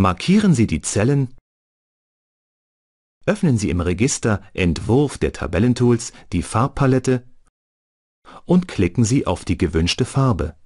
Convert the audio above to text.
Markieren Sie die Zellen, öffnen Sie im Register Entwurf der Tabellentools die Farbpalette und klicken Sie auf die gewünschte Farbe